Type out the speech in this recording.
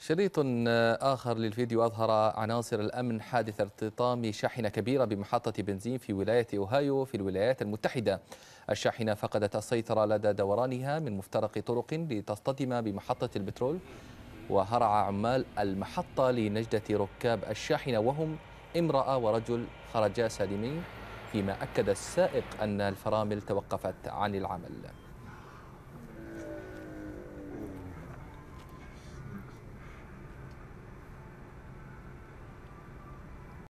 شريط آخر للفيديو أظهر عناصر الأمن حادث ارتطام شاحنة كبيرة بمحطة بنزين في ولاية أوهايو في الولايات المتحدة الشاحنة فقدت السيطرة لدى دورانها من مفترق طرق لتصطدم بمحطة البترول وهرع عمال المحطة لنجدة ركاب الشاحنة وهم امرأة ورجل خرجا سالمين فيما أكد السائق أن الفرامل توقفت عن العمل